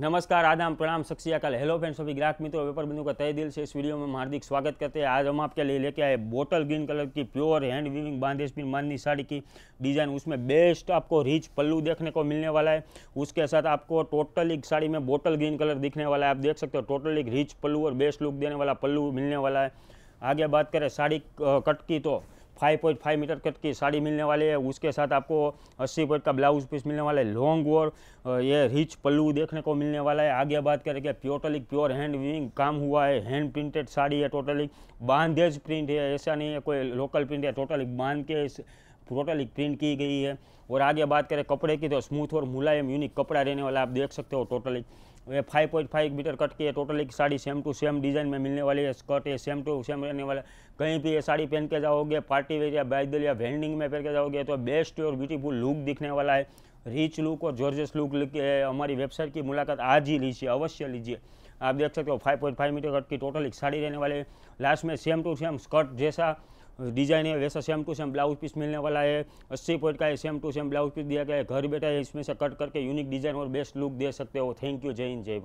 नमस्कार आदम प्रणाम शख्सी अकाल हेलो फ्रेंड्स सभी ग्राहक मित्रों व्यापार बंधु का तय दिल से इस वीडियो में हम हार्दिक स्वागत करते हैं आज हम आपके लिए लेके आए बोटल ग्रीन कलर की प्योर हैंड वीविंग बांधे स्पिन माननी साड़ी की डिज़ाइन उसमें बेस्ट आपको रिच पल्लू देखने को मिलने वाला है उसके साथ आपको टोटल एक साड़ी में बोटल ग्रीन कलर दिखने वाला है आप देख सकते हो टोटल एक रिच पल्लू और बेस्ट लुक देने वाला पल्लू मिलने वाला है आगे बात करें साड़ी कट की तो five point five metre cut की साड़ी मिलने वाली है उसके साथ आपको अस्सी पॉइंट का ब्लाउज पीस मिलने वाला है लॉन्ग और ये रिच पल्लू देखने को मिलने वाला है आगे बात करें कि टोटली प्योर हैंड विविंग काम हुआ है हैंड प्रिंटेड साड़ी है टोटली बांधेज प्रिंट है ऐसा नहीं है कोई लोकल प्रिंट है टोटली बांध के टोटली प्रिंट की गई है और आगे बात करें कपड़े की तो स्मूथ और मुलायम यूनिक कपड़ा रहने वाला आप देख सकते हो टोटली ये five point five metre cut की है टोटली की sari same to same design में मिलने वाली है स्कर्ट ये सेम टू सेम रहने वाला कहीं भी ये साड़ी पहन के जाओगे पार्टी वेयर या बैदल या वेंडिंग में पहन के जाओगे तो बेस्ट और ब्यूटीफुल लुक दिखने वाला है रिच लुक और जॉर्जस लुक हमारी वेबसाइट की मुलाकात आज ही लीजिए अवश्य लीजिए आप देख सकते हो five point five metre cut की टोटल एक साड़ी रहने वाली है लास्ट में सेम टू सेम स्कर्ट जैसा डिज़ाइन है वैसा same to same blouse piece मिलने वाला है अस्सी पॉइंट का same to same blouse piece दिया गया है घर बैठा है इसमें से कट करके यूनिक डिज़ाइन और बेस्ट लुक दे सकते हो थैंक यू जय हिंद जय भारत